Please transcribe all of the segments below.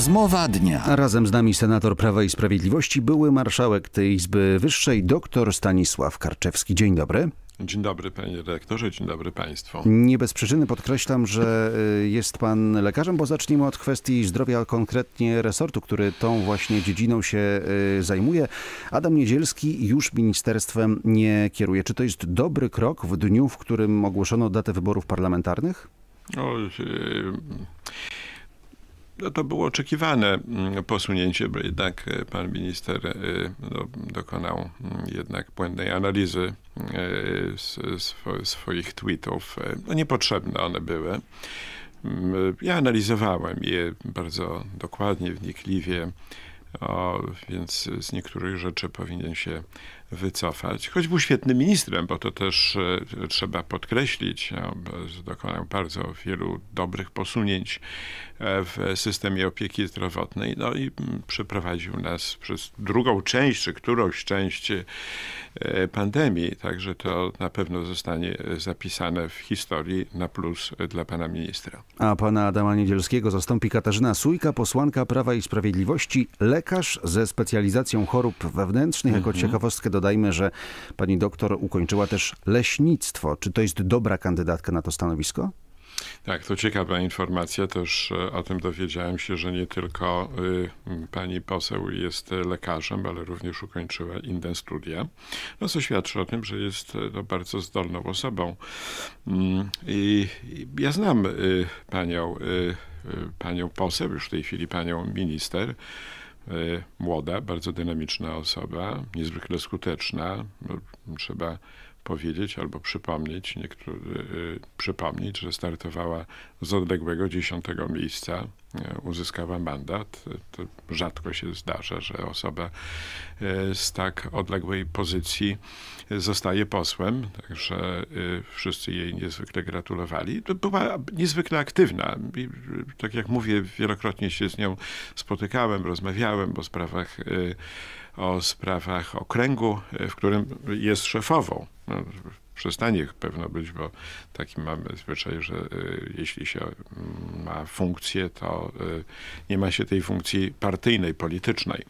Rozmowa dnia. Razem z nami senator Prawa i Sprawiedliwości, były marszałek tej Izby Wyższej, dr Stanisław Karczewski. Dzień dobry. Dzień dobry panie dyrektorze, dzień dobry państwu. Nie bez przyczyny podkreślam, że y, jest pan lekarzem, bo zacznijmy od kwestii zdrowia, a konkretnie resortu, który tą właśnie dziedziną się y, zajmuje. Adam Niedzielski już ministerstwem nie kieruje. Czy to jest dobry krok w dniu, w którym ogłoszono datę wyborów parlamentarnych? O, yy... No to było oczekiwane mm, posunięcie, bo jednak e, pan minister e, no, dokonał mm, jednak błędnej analizy e, swoich tweetów. No niepotrzebne one były. Mm, ja analizowałem je bardzo dokładnie, wnikliwie, o, więc z niektórych rzeczy powinien się wycofać. Choć był świetnym ministrem, bo to też e, trzeba podkreślić. Dokonał bardzo wielu dobrych posunięć e, w systemie opieki zdrowotnej. No i mm, przeprowadził nas przez drugą część, czy którąś część e, pandemii. Także to na pewno zostanie zapisane w historii na plus dla pana ministra. A pana Adama Niedzielskiego zastąpi Katarzyna Sujka, posłanka Prawa i Sprawiedliwości, lekarz ze specjalizacją chorób wewnętrznych. Jako mhm. ciekawostkę do Dodajmy, że pani doktor ukończyła też leśnictwo. Czy to jest dobra kandydatka na to stanowisko? Tak, to ciekawa informacja. Też e, o tym dowiedziałem się, że nie tylko y, pani poseł jest e, lekarzem, ale również ukończyła inne studia. No co świadczy o tym, że jest to e, no, bardzo zdolną osobą. Mm, I ja znam y, panią, y, panią poseł, już w tej chwili panią minister. Y, młoda, bardzo dynamiczna osoba, niezwykle skuteczna. No, trzeba powiedzieć albo przypomnieć, niektóry, y, przypomnieć, że startowała z odległego dziesiątego miejsca E, uzyskała mandat. To rzadko się zdarza, że osoba e, z tak odległej pozycji zostaje posłem, także e, wszyscy jej niezwykle gratulowali. Była niezwykle aktywna. I, tak jak mówię, wielokrotnie się z nią spotykałem, rozmawiałem o sprawach o sprawach okręgu, w którym jest szefową no, przestanie pewno być, bo taki mamy zwyczaj, że y, jeśli się mm, ma funkcję, to y, nie ma się tej funkcji partyjnej, politycznej.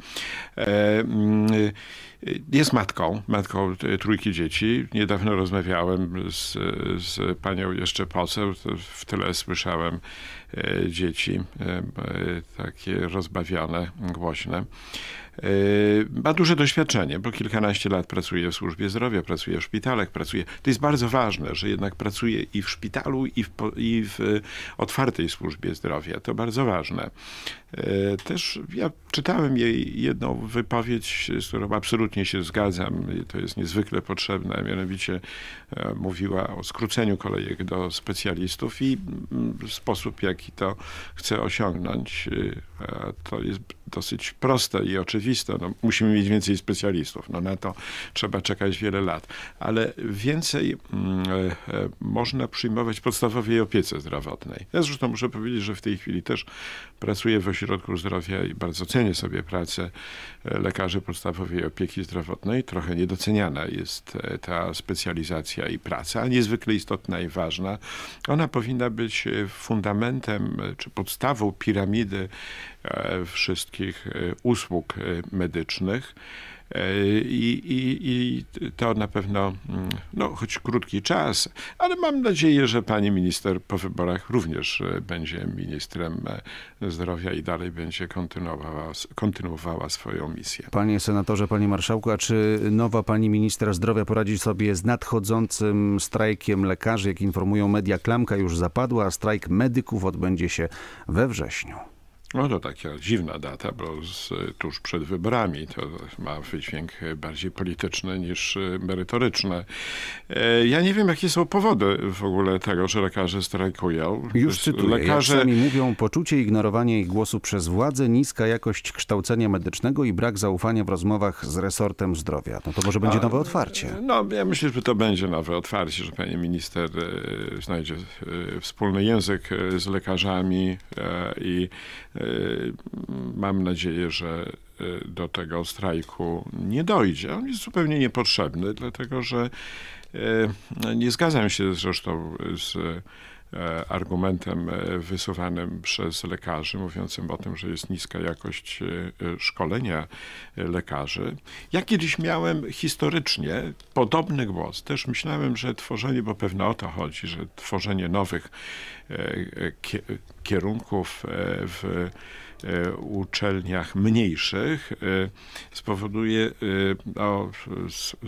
E, mm, jest matką, matką e, trójki dzieci. Niedawno rozmawiałem z, z panią jeszcze poseł, w tyle słyszałem e, dzieci, e, takie rozbawione, głośne. Ma duże doświadczenie, bo kilkanaście lat pracuje w służbie zdrowia, pracuje w szpitalach, pracuje. To jest bardzo ważne, że jednak pracuje i w szpitalu, i w, i w otwartej służbie zdrowia. To bardzo ważne. Też ja czytałem jej jedną wypowiedź, z którą absolutnie absolutnie się zgadzam i to jest niezwykle potrzebne, mianowicie e, mówiła o skróceniu kolejek do specjalistów i mm, sposób, jaki to chce osiągnąć, e, to jest dosyć proste i oczywiste. No, musimy mieć więcej specjalistów. No, na to trzeba czekać wiele lat. Ale więcej mm, e, można przyjmować podstawowej opiece zdrowotnej. Ja zresztą muszę powiedzieć, że w tej chwili też pracuję w ośrodku zdrowia i bardzo cenię sobie pracę lekarzy podstawowej opieki opieki zdrowotnej trochę niedoceniana jest e, ta specjalizacja i praca, niezwykle istotna i ważna. Ona powinna być e, fundamentem e, czy podstawą piramidy E, wszystkich e, usług e, medycznych. I, i, I, to na pewno, mm, no, choć krótki czas, ale mam nadzieję, że pani minister po wyborach również będzie ministrem zdrowia i dalej będzie kontynuowała, kontynuowała swoją misję. Panie senatorze, panie marszałku, a czy nowa pani minister zdrowia poradzi sobie z nadchodzącym strajkiem lekarzy? Jak informują media, klamka już zapadła, a strajk medyków odbędzie się we wrześniu. No to taka dziwna data, bo z, tuż przed wyborami to ma wydźwięk bardziej polityczny niż merytoryczny. E, ja nie wiem, jakie są powody w ogóle tego, że lekarze strajkują. Już cytuję, lekarze... jak sami mówią, poczucie ignorowania ich głosu przez władzę, niska jakość kształcenia medycznego i brak zaufania w rozmowach z resortem zdrowia. No to może będzie A, nowe otwarcie. No ja myślę, że to będzie nowe otwarcie, że pani minister e, znajdzie e, wspólny język e, z lekarzami e, i Yy, mam nadzieję, że yy, do tego strajku nie dojdzie. On jest zupełnie niepotrzebny, dlatego że yy, nie zgadzam się zresztą z E, argumentem e, wysuwanym przez lekarzy, mówiącym o tym, że jest niska jakość e, szkolenia lekarzy. Ja kiedyś miałem historycznie podobny głos. Też myślałem, że tworzenie, bo pewno o to chodzi, że tworzenie nowych kierunków w E, uczelniach mniejszych e, spowoduje no,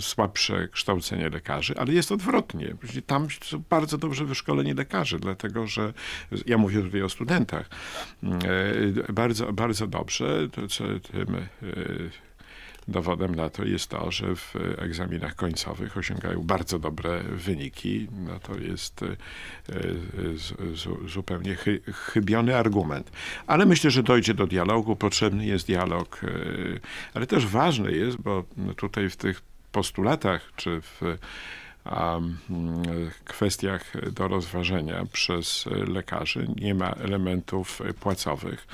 słabsze kształcenie lekarzy, ale jest odwrotnie. Tam są bardzo dobrze wyszkoleni lekarze, dlatego że, ja mówię tutaj o studentach, bardzo, bardzo dobrze tym Dowodem na to jest to, że w egzaminach końcowych osiągają bardzo dobre wyniki. No to jest e, z, z, zupełnie chy, chybiony argument. Ale myślę, że dojdzie do dialogu. Potrzebny jest dialog, e, ale też ważny jest, bo tutaj w tych postulatach czy w Mm, kwestiach do rozważenia przez lekarzy. Nie ma elementów płacowych.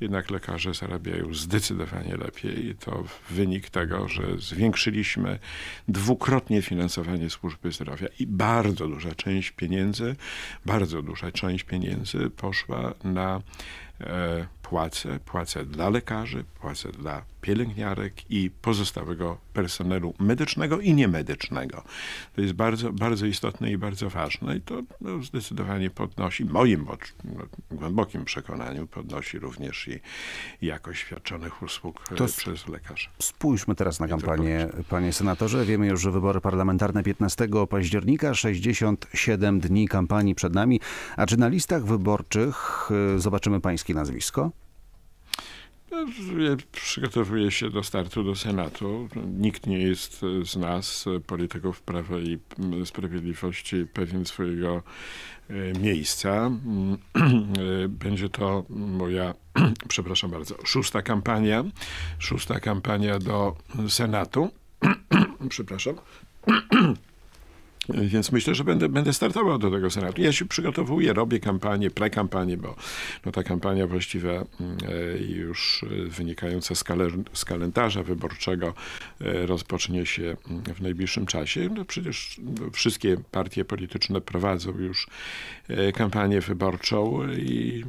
Jednak lekarze zarabiają zdecydowanie lepiej. i To wynik tego, że zwiększyliśmy dwukrotnie finansowanie służby zdrowia i bardzo duża część pieniędzy, bardzo duża część pieniędzy poszła na e, płacę. Płacę dla lekarzy, płacę dla pielęgniarek i pozostałego personelu medycznego i niemedycznego. To jest bardzo, bardzo istotne i bardzo ważne i to no, zdecydowanie podnosi, moim no, głębokim przekonaniu, podnosi również i jakość świadczonych usług e, to przez lekarzy. Spójrzmy teraz na kampanię, panie senatorze. Wiemy już, że wybory parlamentarne 15 października, 67 dni kampanii przed nami. A czy na listach wyborczych e, zobaczymy pańskie nazwisko? Przygotowuję się do startu do Senatu. Nikt nie jest z nas, polityków Prawa i Sprawiedliwości, pewien swojego e, miejsca. E, będzie to moja, przepraszam bardzo, szósta kampania, szósta kampania do Senatu. przepraszam. Więc myślę, że będę, będę startował do tego Senatu. Ja się przygotowuję, robię kampanię, prekampanię, bo no, ta kampania właściwa mm, e, już e, wynikająca z, kaler, z kalendarza wyborczego e, rozpocznie się mm, w najbliższym czasie. No, przecież no, wszystkie partie polityczne prowadzą już kampanię wyborczą i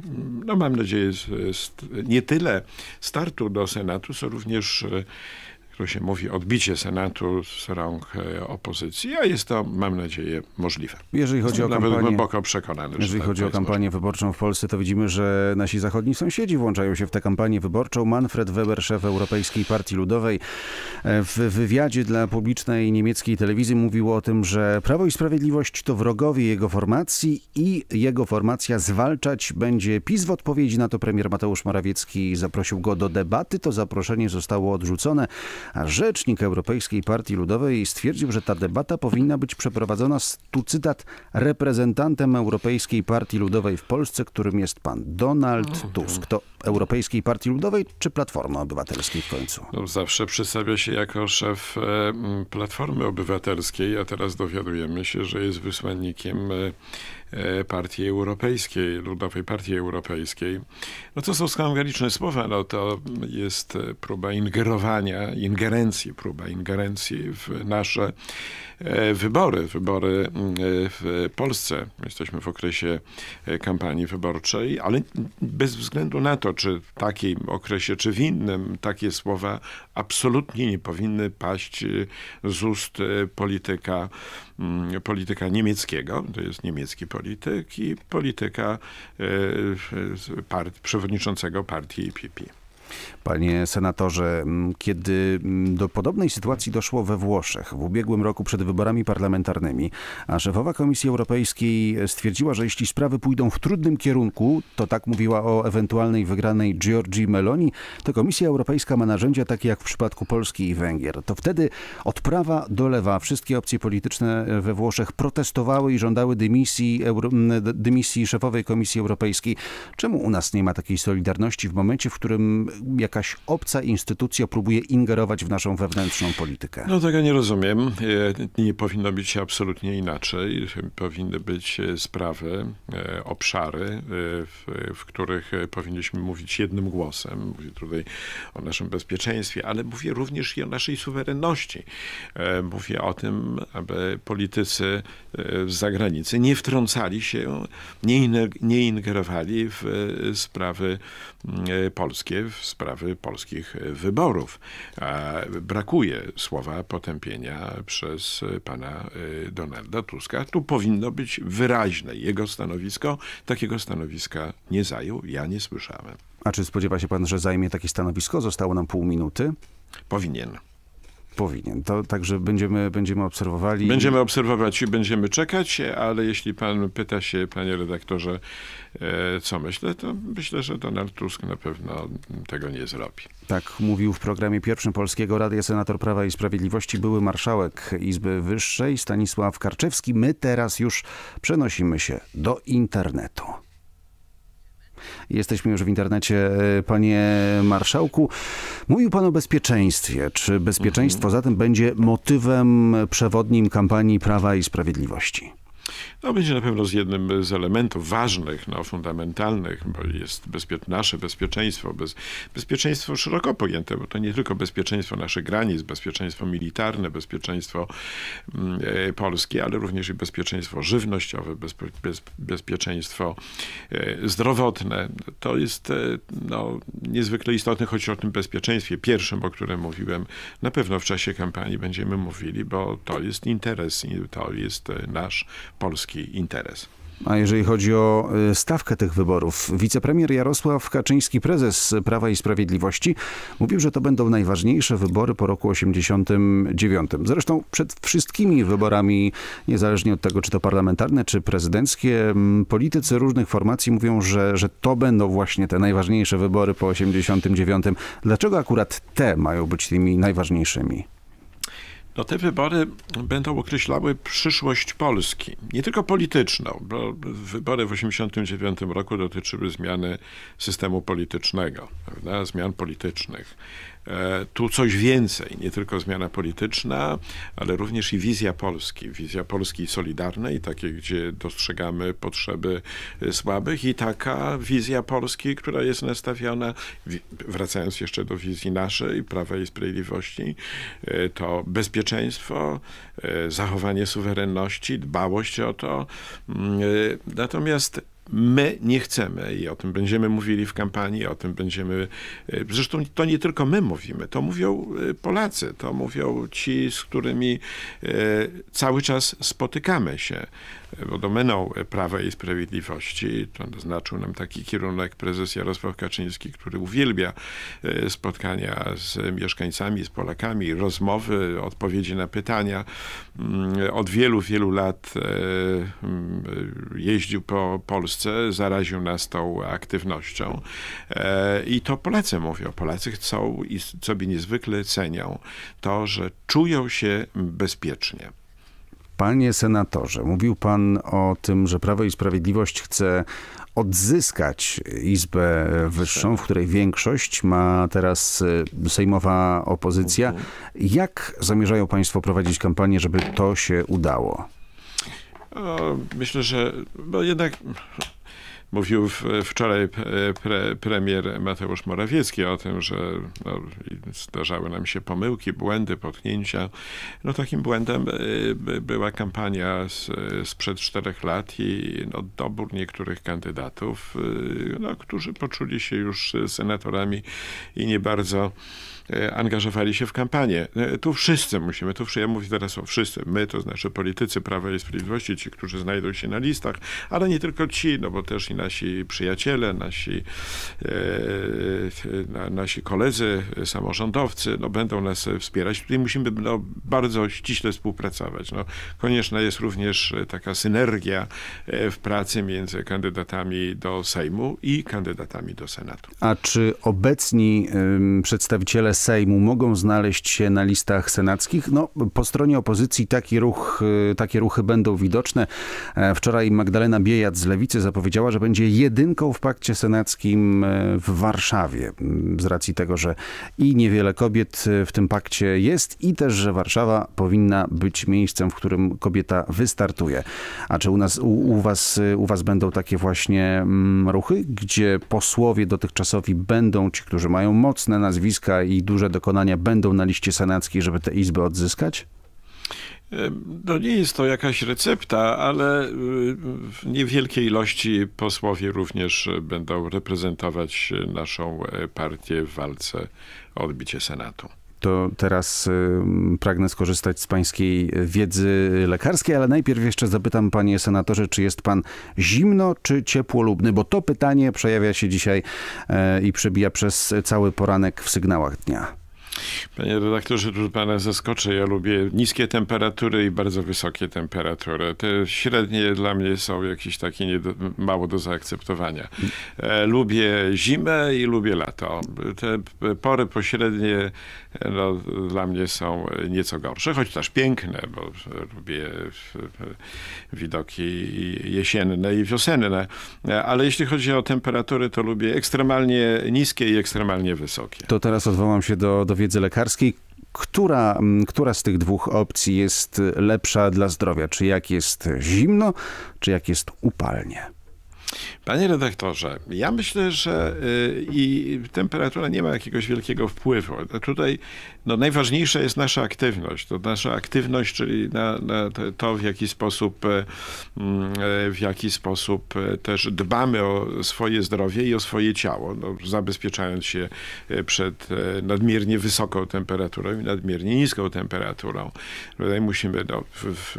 no, mam nadzieję że nie tyle startu do Senatu, co również którą się mówi, odbicie Senatu z rąk e, opozycji, a jest to, mam nadzieję, możliwe. Jeżeli chodzi o kampanię, Nawet głęboko przekonany. Jeżeli tak chodzi o kampanię wyborczą w Polsce, to widzimy, że nasi zachodni sąsiedzi włączają się w tę kampanię wyborczą. Manfred Weber, szef Europejskiej Partii Ludowej, e, w wywiadzie dla publicznej niemieckiej telewizji mówił o tym, że Prawo i Sprawiedliwość to wrogowie jego formacji i jego formacja zwalczać będzie PiS. W odpowiedzi na to premier Mateusz Morawiecki zaprosił go do debaty. To zaproszenie zostało odrzucone a rzecznik Europejskiej Partii Ludowej stwierdził, że ta debata powinna być przeprowadzona z, tu cytat, reprezentantem Europejskiej Partii Ludowej w Polsce, którym jest pan Donald mhm. Tusk. To Europejskiej Partii Ludowej czy Platformy Obywatelskiej w końcu? No, zawsze przedstawia się jako szef e, Platformy Obywatelskiej, a teraz dowiadujemy się, że jest wysłannikiem e, E, partii europejskiej, Ludowej Partii Europejskiej. No to są skandaliczne słowa, no to jest e, próba ingerowania, ingerencji, próba ingerencji w nasze e, wybory, wybory mm, w Polsce. Jesteśmy w okresie kampanii wyborczej, ale bez względu na to, czy w takim okresie, czy w innym, takie słowa absolutnie nie powinny paść z ust polityka, mm, polityka niemieckiego, to jest niemiecki polityk, polityk i polityka e, part, przewodniczącego partii IPP. E Panie senatorze, kiedy do podobnej sytuacji doszło we Włoszech w ubiegłym roku przed wyborami parlamentarnymi, a szefowa Komisji Europejskiej stwierdziła, że jeśli sprawy pójdą w trudnym kierunku, to tak mówiła o ewentualnej wygranej Giorgi Meloni, to Komisja Europejska ma narzędzia takie jak w przypadku Polski i Węgier. To wtedy od prawa do lewa wszystkie opcje polityczne we Włoszech protestowały i żądały dymisji, Euro, dymisji szefowej Komisji Europejskiej. Czemu u nas nie ma takiej solidarności w momencie, w którym jakaś obca instytucja próbuje ingerować w naszą wewnętrzną politykę. No tego nie rozumiem. E, nie powinno być absolutnie inaczej. Powinny być e, sprawy, e, obszary, w, w których powinniśmy mówić jednym głosem. Mówię tutaj o naszym bezpieczeństwie, ale mówię również i o naszej suwerenności. Mówię o tym, aby politycy z zagranicy nie wtrącali się, nie, nie ingerowali w sprawy polskie, w sprawy polskich wyborów. Brakuje słowa potępienia przez pana y, Donalda Tuska. Tu powinno być wyraźne jego stanowisko. Takiego stanowiska nie zajął. Ja nie słyszałem. A czy spodziewa się pan, że zajmie takie stanowisko? Zostało nam pół minuty. Powinien. Powinien. To, także będziemy, będziemy obserwowali. Będziemy obserwować i będziemy czekać, ale jeśli pan pyta się, panie redaktorze, e, co myślę, to myślę, że Donald Tusk na pewno tego nie zrobi. Tak mówił w programie pierwszym Polskiego Radia senator Prawa i Sprawiedliwości, były marszałek Izby Wyższej Stanisław Karczewski. My teraz już przenosimy się do internetu. Jesteśmy już w internecie, e, panie marszałku. Mówił pan o bezpieczeństwie. Czy bezpieczeństwo mhm. zatem będzie motywem przewodnim kampanii Prawa i Sprawiedliwości? No, będzie na pewno z jednym z elementów ważnych, no, fundamentalnych, bo jest bezpie nasze bezpieczeństwo, bez, bezpieczeństwo szeroko pojęte, bo to nie tylko bezpieczeństwo naszych granic, bezpieczeństwo militarne, bezpieczeństwo mm, e, polskie, ale również i bezpieczeństwo żywnościowe, bez, bezpieczeństwo e, zdrowotne. To jest e, no, niezwykle istotne, choć o tym bezpieczeństwie pierwszym, o którym mówiłem, na pewno w czasie kampanii będziemy mówili, bo to jest interes, to jest nasz polski interes. A jeżeli chodzi o y, stawkę tych wyborów, wicepremier Jarosław Kaczyński, prezes Prawa i Sprawiedliwości, mówił, że to będą najważniejsze wybory po roku 89. Zresztą przed wszystkimi wyborami, niezależnie od tego, czy to parlamentarne, czy prezydenckie, politycy różnych formacji mówią, że, że to będą właśnie te najważniejsze wybory po 89. Dlaczego akurat te mają być tymi najważniejszymi? no te wybory będą określały przyszłość Polski, nie tylko polityczną, bo wybory w 1989 roku dotyczyły zmiany systemu politycznego, prawda? zmian politycznych. E, tu coś więcej, nie tylko zmiana polityczna, ale również i wizja Polski, wizja Polski solidarnej, takiej, gdzie dostrzegamy potrzeby słabych i taka wizja Polski, która jest nastawiona, wracając jeszcze do wizji naszej, Prawa i Sprawiedliwości, e, to bezpieczeństwo, e, zachowanie suwerenności, dbałość o to. Mm, natomiast My nie chcemy i o tym będziemy mówili w kampanii, o tym będziemy. E, zresztą to nie tylko my mówimy, to mówią e, Polacy, to mówią ci, z którymi e, cały czas spotykamy się domeną Prawa i Sprawiedliwości. To znaczył nam taki kierunek prezes Jarosław Kaczyński, który uwielbia e, spotkania z mieszkańcami, z Polakami, rozmowy, odpowiedzi na pytania. Mm, e, od wielu, wielu lat e, mm, jeździł po Polsce, zaraził nas tą aktywnością i to Polacy mówią. Polacy chcą i sobie niezwykle cenią to, że czują się bezpiecznie. Panie senatorze, mówił pan o tym, że Prawo i Sprawiedliwość chce odzyskać Izbę Wyższą, w której większość ma teraz e, sejmowa opozycja. Jak zamierzają państwo prowadzić kampanię, żeby to się udało? Myślę, że jednak Mówił w, wczoraj e, pre, premier Mateusz Morawiecki o tym, że no, zdarzały nam się pomyłki, błędy, potknięcia. No takim błędem e, była kampania z, sprzed czterech lat i no, dobór niektórych kandydatów, e, no, którzy poczuli się już senatorami i nie bardzo E, angażowali się w kampanię. E, tu wszyscy musimy, tu ja mówię teraz o wszyscy, my, to znaczy politycy Prawa i Sprawiedliwości, ci, którzy znajdą się na listach, ale nie tylko ci, no bo też i nasi przyjaciele, nasi, e, nasi koledzy, samorządowcy, no będą nas wspierać. Tutaj musimy no, bardzo ściśle współpracować. No, konieczna jest również taka synergia w pracy między kandydatami do Sejmu i kandydatami do Senatu. A czy obecni um, przedstawiciele Sejmu mogą znaleźć się na listach senackich. No, po stronie opozycji taki ruch, y, takie ruchy będą widoczne. E, wczoraj Magdalena Biejat z Lewicy zapowiedziała, że będzie jedynką w pakcie senackim e, w Warszawie. Mm, z racji tego, że i niewiele kobiet e, w tym pakcie jest i też, że Warszawa powinna być miejscem, w którym kobieta wystartuje. A czy u nas, u, u was, u was będą takie właśnie mm, ruchy, gdzie posłowie dotychczasowi będą ci, którzy mają mocne nazwiska i duże dokonania będą na liście senackiej, żeby te izby odzyskać? No nie jest to jakaś recepta, ale y, w niewielkiej ilości posłowie również będą reprezentować naszą e, partię w walce o odbicie Senatu to teraz pragnę skorzystać z pańskiej wiedzy lekarskiej, ale najpierw jeszcze zapytam panie senatorze, czy jest pan zimno czy ciepłolubny, bo to pytanie przejawia się dzisiaj e, i przebija przez cały poranek w sygnałach dnia. Panie redaktorze, tu pana zaskoczę. Ja lubię niskie temperatury i bardzo wysokie temperatury. Te średnie dla mnie są jakieś takie nie do, mało do zaakceptowania. E, lubię zimę i lubię lato. Te pory pośrednie no, dla mnie są nieco gorsze, choć też piękne, bo lubię widoki jesienne i wiosenne. E, ale jeśli chodzi o temperatury, to lubię ekstremalnie niskie i ekstremalnie wysokie. To teraz odwołam się do, do wiedzy wiedzy lekarskiej. Która, która z tych dwóch opcji jest lepsza dla zdrowia? Czy jak jest zimno, czy jak jest upalnie? Panie redaktorze, ja myślę, że y, i temperatura nie ma jakiegoś wielkiego wpływu. Tutaj no najważniejsza jest nasza aktywność. To nasza aktywność, czyli na, na to, w jaki sposób e, mm, e, w jaki sposób e, też dbamy o swoje zdrowie i o swoje ciało, no, zabezpieczając się przed nadmiernie wysoką temperaturą i nadmiernie niską temperaturą. Tutaj musimy, no, w, w,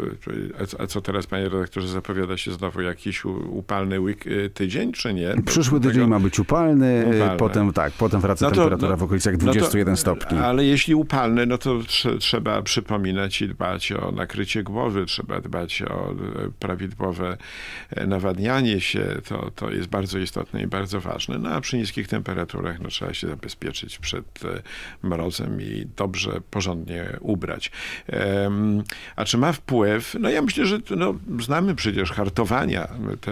a co teraz, panie redaktorze, zapowiada się znowu jakiś upalny week, tydzień, czy nie? No, Przyszły tydzień ma być upalny, upalny. potem tak, potem wraca no to, temperatura no, w okolicach 21 no to, stopni. Ale jeśli upalne, no to tr trzeba przypominać i dbać o nakrycie głowy, trzeba dbać o e, prawidłowe e, nawadnianie się. To, to jest bardzo istotne i bardzo ważne. No a przy niskich temperaturach no, trzeba się zabezpieczyć przed e, mrozem i dobrze, porządnie ubrać. Um, a czy ma wpływ? No ja myślę, że no, znamy przecież hartowania, te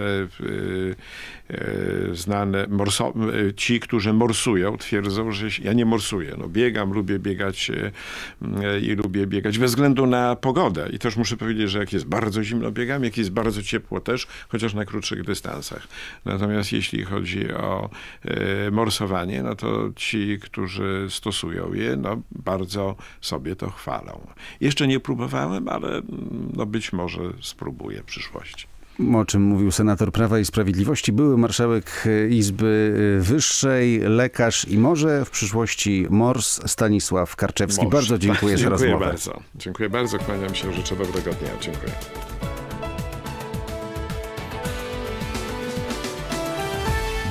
znane, morso, ci, którzy morsują, twierdzą, że ja nie morsuję, no biegam, lubię biegać, biegać e, mm, i lubię biegać bez względu na pogodę. I też muszę powiedzieć, że jak jest bardzo zimno, biegam, jak jest bardzo ciepło też, chociaż na krótszych dystansach. Natomiast jeśli chodzi o e, morsowanie, no to ci, którzy stosują je, no bardzo sobie to chwalą. Jeszcze nie próbowałem, ale mm, no być może spróbuję w przyszłości o czym mówił senator Prawa i Sprawiedliwości, były marszałek e, Izby e, Wyższej, lekarz i może w przyszłości MORS Stanisław Karczewski. Morsz. Bardzo dziękuję, dziękuję za rozmowę. Dziękuję bardzo. Dziękuję bardzo, kłaniam się, życzę dobrego dnia. Dziękuję.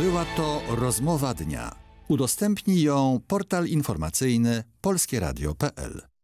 Była to rozmowa dnia. Udostępnij ją portal informacyjny polskieradio.pl